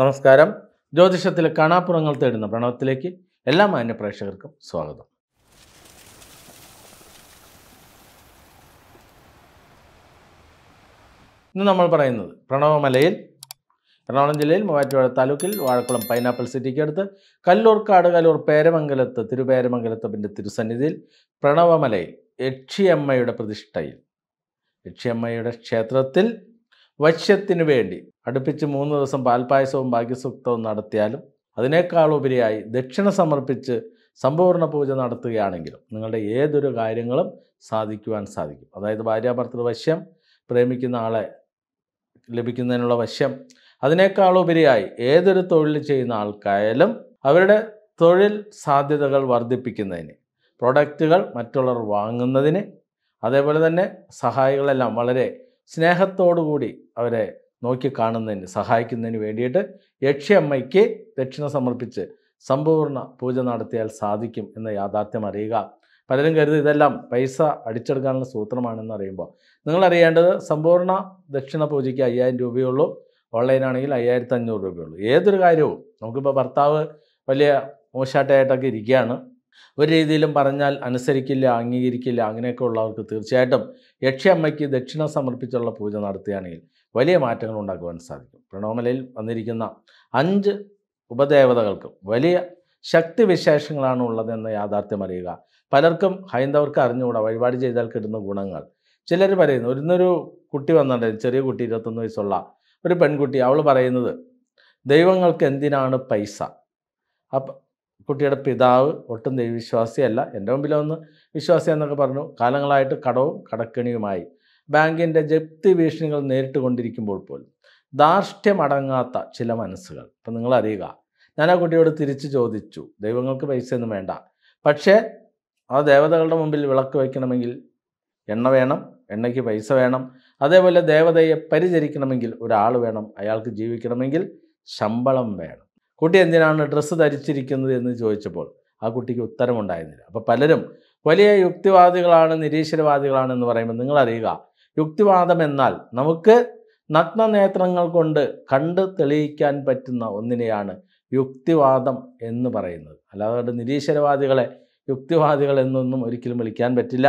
നമസ്കാരം ജ്യോതിഷത്തിലെ കാണാപ്പുറങ്ങൾ തേടുന്ന പ്രണവത്തിലേക്ക് എല്ലാ മാന്യപ്രേക്ഷകർക്കും സ്വാഗതം ഇന്ന് നമ്മൾ പറയുന്നത് പ്രണവമലയിൽ എറണാകുളം ജില്ലയിൽ മൂവാറ്റുപുഴ താലൂക്കിൽ വാഴക്കുളം പൈനാപ്പിൾ സിറ്റിക്ക് അടുത്ത് കല്ലൂർ കാടുകല്ലൂർ പേരമംഗലത്ത് തിരുപേരമംഗലത്തപ്പിൻ്റെ തിരുസന്നിധിയിൽ പ്രണവമലയിൽ യക്ഷിയമ്മയുടെ പ്രതിഷ്ഠയിൽ യക്ഷിയമ്മയുടെ ക്ഷേത്രത്തിൽ വശ്യത്തിനു വേണ്ടി അടുപ്പിച്ച് മൂന്ന് ദിവസം പാൽപ്പായസവും ഭാഗ്യസൂക്തവും നടത്തിയാലും അതിനേക്കാളുപരിയായി ദക്ഷിണ സമർപ്പിച്ച് സമ്പൂർണ്ണ പൂജ നടത്തുകയാണെങ്കിലും നിങ്ങളുടെ ഏതൊരു കാര്യങ്ങളും സാധിക്കുവാൻ സാധിക്കും അതായത് ഭാര്യാഭർത്തൃ വശ്യം പ്രേമിക്കുന്ന ആളെ ലഭിക്കുന്നതിനുള്ള വശ്യം അതിനേക്കാളുപരിയായി ഏതൊരു തൊഴിൽ ചെയ്യുന്ന ആൾക്കായാലും അവരുടെ തൊഴിൽ സാധ്യതകൾ വർദ്ധിപ്പിക്കുന്നതിന് പ്രൊഡക്റ്റുകൾ മറ്റുള്ളവർ വാങ്ങുന്നതിന് അതേപോലെ തന്നെ സഹായികളെല്ലാം വളരെ സ്നേഹത്തോടുകൂടി അവരെ നോക്കിക്കാണുന്നതിന് സഹായിക്കുന്നതിന് വേണ്ടിയിട്ട് യക്ഷിയമ്മയ്ക്ക് ദക്ഷിണ സമർപ്പിച്ച് സമ്പൂർണ്ണ പൂജ നടത്തിയാൽ സാധിക്കും എന്ന യാഥാർത്ഥ്യം അറിയുക പലരും കരുതി ഇതെല്ലാം പൈസ അടിച്ചെടുക്കാനുള്ള സൂത്രമാണെന്ന് അറിയുമ്പോൾ നിങ്ങൾ അറിയേണ്ടത് സമ്പൂർണ്ണ ദക്ഷിണ പൂജയ്ക്ക് അയ്യായിരം രൂപയുള്ളൂ ഓൺലൈനാണെങ്കിൽ അയ്യായിരത്തി അഞ്ഞൂറ് രൂപയുള്ളൂ ഏതൊരു കാര്യവും നമുക്കിപ്പോൾ ഭർത്താവ് വലിയ മോശാട്ടയായിട്ടൊക്കെ ഇരിക്കുകയാണ് ഒരു രീതിയിലും പറഞ്ഞാൽ അനുസരിക്കില്ല അംഗീകരിക്കില്ല അങ്ങനെയൊക്കെ ഉള്ളവർക്ക് തീർച്ചയായിട്ടും യക്ഷയമ്മയ്ക്ക് ദക്ഷിണ സമർപ്പിച്ചുള്ള പൂജ നടത്തുകയാണെങ്കിൽ വലിയ മാറ്റങ്ങൾ ഉണ്ടാക്കുവാൻ സാധിക്കും പ്രണോമലയിൽ വന്നിരിക്കുന്ന അഞ്ച് ഉപദേവതകൾക്കും വലിയ ശക്തി വിശേഷങ്ങളാണ് ഉള്ളതെന്ന യാഥാർത്ഥ്യം അറിയുക പലർക്കും ഹൈന്ദവർക്ക് അറിഞ്ഞുകൂടാ വഴിപാട് ചെയ്താൽ കിട്ടുന്ന ഗുണങ്ങൾ ചിലർ പറയുന്നു ഇന്നൊരു കുട്ടി വന്നിട്ടുണ്ട് ചെറിയ കുട്ടി ഇരുപത്തൊന്ന് വയസ്സുള്ള ഒരു പെൺകുട്ടി അവൾ പറയുന്നത് ദൈവങ്ങൾക്ക് എന്തിനാണ് പൈസ അപ്പം കുട്ടിയുടെ പിതാവ് ഒട്ടും ദൈവവിശ്വാസിയല്ല എൻ്റെ മുമ്പിലൊന്ന് വിശ്വാസി എന്നൊക്കെ പറഞ്ഞു കാലങ്ങളായിട്ട് കടവും കടക്കെണിയുമായി ബാങ്കിൻ്റെ ജപ്തി ഭീഷണികൾ നേരിട്ട് കൊണ്ടിരിക്കുമ്പോൾ പോലും ധാർഷ്ട്യമടങ്ങാത്ത ചില മനസ്സുകൾ ഇപ്പം നിങ്ങൾ അറിയുക ഞാൻ ആ കുട്ടിയോട് തിരിച്ചു ചോദിച്ചു ദൈവങ്ങൾക്ക് പൈസയൊന്നും വേണ്ട പക്ഷേ ആ ദേവതകളുടെ മുമ്പിൽ വിളക്ക് വയ്ക്കണമെങ്കിൽ എണ്ണ വേണം എണ്ണയ്ക്ക് പൈസ വേണം അതേപോലെ ദേവതയെ പരിചരിക്കണമെങ്കിൽ ഒരാൾ വേണം അയാൾക്ക് ജീവിക്കണമെങ്കിൽ ശമ്പളം വേണം കുട്ടി എന്തിനാണ് ഡ്രസ്സ് ധരിച്ചിരിക്കുന്നത് എന്ന് ചോദിച്ചപ്പോൾ ആ കുട്ടിക്ക് ഉത്തരമുണ്ടായിരുന്നില്ല അപ്പോൾ പലരും വലിയ യുക്തിവാദികളാണ് നിരീശ്വരവാദികളാണ് എന്ന് പറയുമ്പോൾ നിങ്ങളറിയുക യുക്തിവാദം എന്നാൽ നമുക്ക് നഗ്നനേത്രങ്ങൾ കൊണ്ട് കണ്ട് തെളിയിക്കാൻ പറ്റുന്ന ഒന്നിനെയാണ് യുക്തിവാദം എന്ന് പറയുന്നത് അല്ലാതെ നിരീശ്വരവാദികളെ യുക്തിവാദികൾ എന്നൊന്നും ഒരിക്കലും വിളിക്കാൻ പറ്റില്ല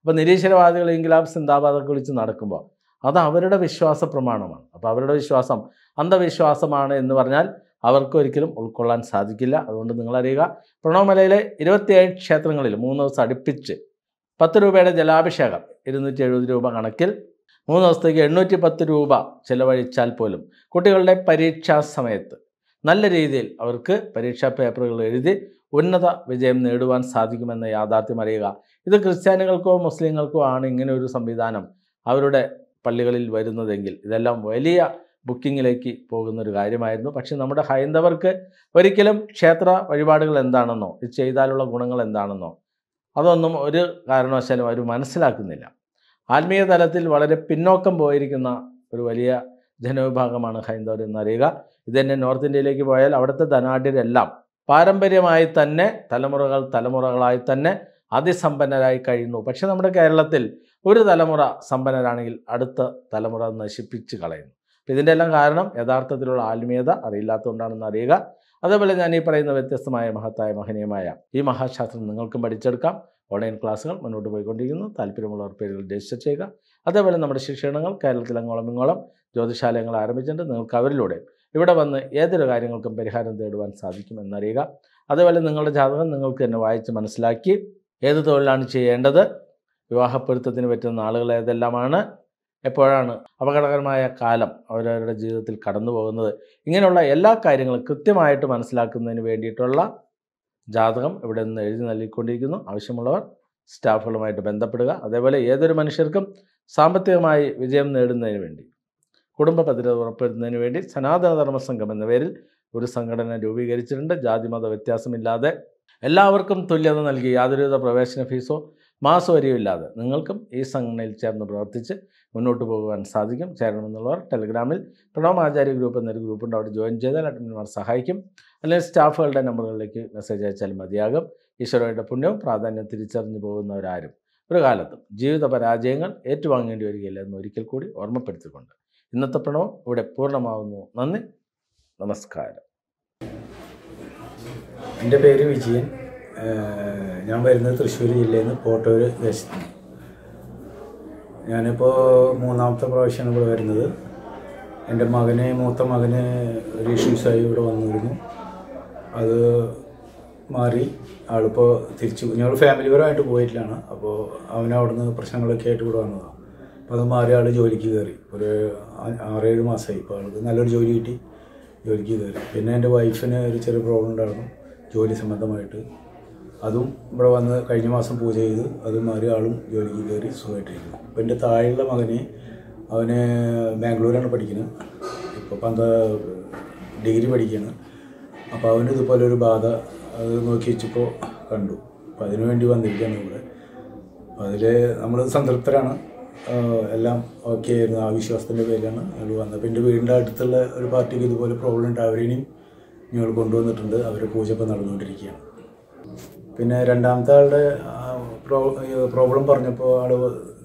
അപ്പോൾ നിരീശ്വരവാദികൾ ഇൻകിലാബ് സിന്ദാബാദൊക്കെ വിളിച്ച് നടക്കുമ്പോൾ അത് അവരുടെ വിശ്വാസ പ്രമാണമാണ് അപ്പോൾ അവരുടെ വിശ്വാസം അന്ധവിശ്വാസമാണ് എന്ന് പറഞ്ഞാൽ അവർക്ക് ഒരിക്കലും ഉൾക്കൊള്ളാൻ സാധിക്കില്ല അതുകൊണ്ട് നിങ്ങളറിയുക പ്രണവമലയിലെ ഇരുപത്തിയേഴ് ക്ഷേത്രങ്ങളിൽ മൂന്ന് ദിവസം അടുപ്പിച്ച് പത്ത് രൂപയുടെ ജലാഭിഷേകം ഇരുന്നൂറ്റി എഴുപത് രൂപ കണക്കിൽ മൂന്ന് ദിവസത്തേക്ക് എണ്ണൂറ്റി പത്ത് രൂപ ചിലവഴിച്ചാൽ പോലും കുട്ടികളുടെ പരീക്ഷാ സമയത്ത് നല്ല രീതിയിൽ അവർക്ക് പരീക്ഷാ പേപ്പറുകൾ എഴുതി ഉന്നത വിജയം നേടുവാൻ സാധിക്കുമെന്ന യാഥാർത്ഥ്യം അറിയുക ഇത് ക്രിസ്ത്യാനികൾക്കോ മുസ്ലിങ്ങൾക്കോ ആണ് ഇങ്ങനെ ഒരു സംവിധാനം അവരുടെ പള്ളികളിൽ വരുന്നതെങ്കിൽ ഇതെല്ലാം വലിയ ബുക്കിങ്ങിലേക്ക് പോകുന്ന ഒരു കാര്യമായിരുന്നു പക്ഷേ നമ്മുടെ ഹൈന്ദവർക്ക് ഒരിക്കലും ക്ഷേത്ര വഴിപാടുകൾ എന്താണെന്നോ ഇത് ചെയ്താലുള്ള ഗുണങ്ങൾ എന്താണെന്നോ അതൊന്നും ഒരു കാരണവശാലും അവർ മനസ്സിലാക്കുന്നില്ല ആത്മീയ തലത്തിൽ വളരെ പിന്നോക്കം പോയിരിക്കുന്ന ഒരു വലിയ ജനവിഭാഗമാണ് ഹൈന്ദവർ എന്നറിയുക ഇത് തന്നെ നോർത്ത് ഇന്ത്യയിലേക്ക് പോയാൽ അവിടുത്തെ ധനാഢ്യരെല്ലാം പാരമ്പര്യമായി തന്നെ തലമുറകൾ തലമുറകളായി തന്നെ അതിസമ്പന്നരായി കഴിയുന്നു പക്ഷേ നമ്മുടെ കേരളത്തിൽ ഒരു തലമുറ സമ്പന്നരാണെങ്കിൽ അടുത്ത തലമുറ നശിപ്പിച്ച് കളയുന്നു അപ്പോൾ ഇതിൻ്റെ എല്ലാം കാരണം യഥാർത്ഥത്തിലുള്ള ആത്മീയത അറിയില്ലാത്തതുകൊണ്ടാണെന്ന് അറിയുക അതേപോലെ ഞാൻ ഈ പറയുന്ന വ്യത്യസ്തമായ മഹത്തായ മഹനീയമായ ഈ മഹാശാസ്ത്രം നിങ്ങൾക്കും പഠിച്ചെടുക്കാം ഓൺലൈൻ ക്ലാസ്സുകൾ മുന്നോട്ട് പോയിക്കൊണ്ടിരിക്കുന്നു താല്പര്യമുള്ളവർ പേരുകൾ രജിസ്റ്റർ ചെയ്യുക അതേപോലെ നമ്മുടെ ശിക്ഷണങ്ങൾ അങ്ങോളം ഇങ്ങോളം ജ്യോതിശാലയങ്ങൾ ആരംഭിച്ചിട്ടുണ്ട് നിങ്ങൾക്ക് അവരിലൂടെ ഇവിടെ വന്ന് ഏതൊരു കാര്യങ്ങൾക്കും പരിഹാരം തേടുവാൻ സാധിക്കും എന്നറിയുക അതേപോലെ നിങ്ങളുടെ ജാതകം നിങ്ങൾക്ക് തന്നെ വായിച്ച് മനസ്സിലാക്കി ഏത് തൊഴിലാണ് ചെയ്യേണ്ടത് വിവാഹപ്പൊരുത്തത്തിന് പറ്റുന്ന ആളുകൾ ഏതെല്ലാമാണ് എപ്പോഴാണ് അപകടകരമായ കാലം അവരവരുടെ ജീവിതത്തിൽ കടന്നു പോകുന്നത് ഇങ്ങനെയുള്ള എല്ലാ കാര്യങ്ങളും കൃത്യമായിട്ട് മനസ്സിലാക്കുന്നതിന് വേണ്ടിയിട്ടുള്ള ജാതകം ഇവിടെ നിന്ന് എഴുതി നൽകിക്കൊണ്ടിരിക്കുന്നു ആവശ്യമുള്ളവർ സ്റ്റാഫുകളുമായിട്ട് ബന്ധപ്പെടുക അതേപോലെ ഏതൊരു മനുഷ്യർക്കും സാമ്പത്തികമായി വിജയം നേടുന്നതിന് വേണ്ടി കുടുംബ ഭദ്രത ഉറപ്പുവരുത്തുന്നതിന് വേണ്ടി സനാതനധർമ്മ സംഘം എന്ന പേരിൽ ഒരു സംഘടന രൂപീകരിച്ചിട്ടുണ്ട് ജാതിമത വ്യത്യാസമില്ലാതെ എല്ലാവർക്കും തുല്യത നൽകി യാതൊരുവിധ പ്രവേശന ഫീസോ മാസവരിയില്ലാതെ നിങ്ങൾക്കും ഈ സംഘടനയിൽ ചേർന്ന് പ്രവർത്തിച്ച് മുന്നോട്ട് പോകുവാൻ സാധിക്കും ചേരണമെന്നുള്ളവർ ടെലഗ്രാമിൽ പ്രണവ് ആചാര്യ ഗ്രൂപ്പ് എന്നൊരു ഗ്രൂപ്പുണ്ട് അവിടെ ജോയിൻ ചെയ്താൽ അറ്റൻഡർമാർ സഹായിക്കും അല്ലെങ്കിൽ സ്റ്റാഫുകളുടെ നമ്പറുകളിലേക്ക് മെസ്സേജ് അയച്ചാൽ മതിയാകും ഈശ്വരയുടെ പുണ്യവും പ്രാധാന്യം തിരിച്ചറിഞ്ഞു പോകുന്നവരാരും ഒരു കാലത്തും ജീവിത പരാജയങ്ങൾ ഏറ്റുവാങ്ങേണ്ടി വരികയില്ല എന്ന് ഒരിക്കൽ കൂടി ഓർമ്മപ്പെടുത്തിക്കൊണ്ട് ഇന്നത്തെ പ്രണവം ഇവിടെ പൂർണ്ണമാവുന്നു നന്ദി നമസ്കാരം എൻ്റെ പേര് വിജയൻ ഞാൻ വരുന്നത് തൃശ്ശൂർ ജില്ലയിൽ നിന്ന് പോട്ടൂർ ദേശത്ത് ഞാനിപ്പോൾ മൂന്നാമത്തെ പ്രാവശ്യമാണ് ഇവിടെ വരുന്നത് എൻ്റെ മകന് മൂത്ത മകന് ഒരു ഇഷ്യൂസായി ഇവിടെ വന്നിരുന്നു അത് മാറി ആളിപ്പോൾ തിരിച്ചു ഞങ്ങൾ ഫാമിലിപരമായിട്ട് പോയിട്ടില്ലാണ് അപ്പോൾ അവനവിടുന്ന് പ്രശ്നങ്ങളൊക്കെ ആയിട്ട് ഇവിടെ വന്നതാണ് അപ്പോൾ അത് മാറി ആൾ ജോലിക്ക് കയറി ഒരു ആറേഴ് മാസമായി ഇപ്പോൾ ആൾക്ക് നല്ലൊരു ജോലി കിട്ടി ജോലിക്ക് കയറി പിന്നെ എൻ്റെ വൈഫിന് ഒരു ചെറിയ പ്രോബ്ലം ഉണ്ടായിരുന്നു ജോലി സംബന്ധമായിട്ട് അതും ഇവിടെ വന്ന് കഴിഞ്ഞ മാസം പൂജ ചെയ്ത് അതും ആളും ജോലിക്ക് കയറി സുഖമായിട്ടിരിക്കുന്നു അപ്പം എൻ്റെ താഴെയുള്ള മകനെ അവന് ബാംഗ്ലൂരാണ് പഠിക്കുന്നത് ഇപ്പോൾ പന്ത ഡിഗ്രി പഠിക്കുകയാണ് അപ്പോൾ അവന് ഇതുപോലെ ഒരു ബാധ അത് നോക്കി വെച്ചപ്പോൾ കണ്ടു അപ്പോൾ അതിനു വേണ്ടി വന്നിരിക്കുകയാണ് ഇവിടെ അതിൽ നമ്മൾ സംതൃപ്തരാണ് എല്ലാം ഓക്കെ ആയിരുന്നു ആ വിശ്വാസത്തിൻ്റെ പേരിലാണ് ഞങ്ങൾ വന്നത് അപ്പോൾ എൻ്റെ വീടിൻ്റെ അടുത്തുള്ള ഒരു പാർട്ടിക്ക് ഇതുപോലെ പ്രോബ്ലം ഉണ്ട് അവരെയും ഞങ്ങൾ കൊണ്ടുവന്നിട്ടുണ്ട് അവരെ പൂജ ഇപ്പോൾ നടന്നുകൊണ്ടിരിക്കുകയാണ് പിന്നെ രണ്ടാമത്തെ ആളുടെ പ്രോബ്ലം പറഞ്ഞപ്പോൾ ആൾ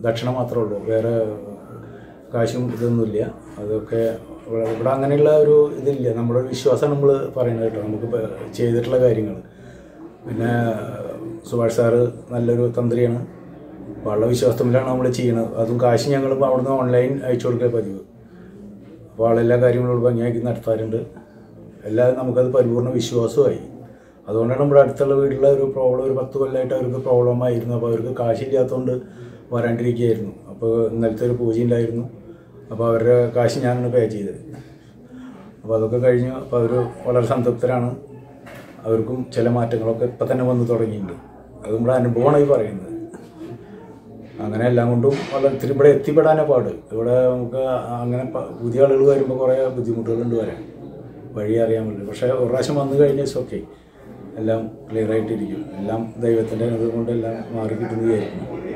ദക്ഷിണ മാത്രമേ ഉള്ളൂ വേറെ കാശും ഇതൊന്നുമില്ല അതൊക്കെ ഇവിടെ അങ്ങനെയുള്ള ഒരു ഇതില്ല നമ്മുടെ വിശ്വാസം നമ്മൾ പറയുന്നത് കേട്ടോ നമുക്ക് ചെയ്തിട്ടുള്ള കാര്യങ്ങൾ പിന്നെ സുഭാഷ് സാറ് നല്ലൊരു തന്ത്രിയാണ് വളരെ വിശ്വാസത്തിലാണ് നമ്മൾ ചെയ്യുന്നത് അതും കാശ് ഞങ്ങൾ അവിടുന്ന് ഓൺലൈൻ അയച്ചു കൊടുക്കുക പതിവ് അപ്പോൾ ആളെല്ലാ കാര്യങ്ങളും ഭംഗിയാക്കി നടത്താറുണ്ട് എല്ലാം നമുക്കത് പരിപൂർണ്ണ വിശ്വാസമായി അതുകൊണ്ടാണ് നമ്മുടെ അടുത്തുള്ള വീട്ടിലെ ഒരു പ്രോബ്ലം ഒരു പത്ത് കൊല്ലമായിട്ട് അവർക്ക് പ്രോബ്ലം ആയിരുന്നു അപ്പോൾ അവർക്ക് കാശില്ലാത്തതുകൊണ്ട് വരാണ്ടിരിക്കുകയായിരുന്നു അപ്പോൾ ഇന്നലത്തെ ഒരു പൂജ ഉണ്ടായിരുന്നു അപ്പോൾ അവരുടെ കാശ് ഞാനാണ് പേ ചെയ്തത് അപ്പോൾ അതൊക്കെ കഴിഞ്ഞ് അപ്പോൾ അവർ വളരെ സംതൃപ്തരാണ് അവർക്കും ചില മാറ്റങ്ങളൊക്കെ ഇപ്പം തന്നെ വന്നു തുടങ്ങിയിട്ടുണ്ട് അത് നമ്മുടെ അനുഭവമാണ് ഈ പറയുന്നത് അങ്ങനെ എല്ലാം കൊണ്ടും വളരെ ഇത്തിരി ഇവിടെ എത്തിപ്പെടാനേ പാട് ഇവിടെ നമുക്ക് അങ്ങനെ പുതിയ ആളുകൾ വരുമ്പോൾ കുറേ ബുദ്ധിമുട്ടുകളുണ്ട് വരാൻ വഴി അറിയാൻ വേണ്ടി പക്ഷേ ഒരു പ്രാവശ്യം വന്നു കഴിഞ്ഞാൽ ഓക്കെ എല്ലാം ക്ലിയറായിട്ടിരിക്കും എല്ലാം ദൈവത്തിൻ്റെ അനുഭവം കൊണ്ടെല്ലാം മാറിക്കിട്ടുന്നതായിരിക്കും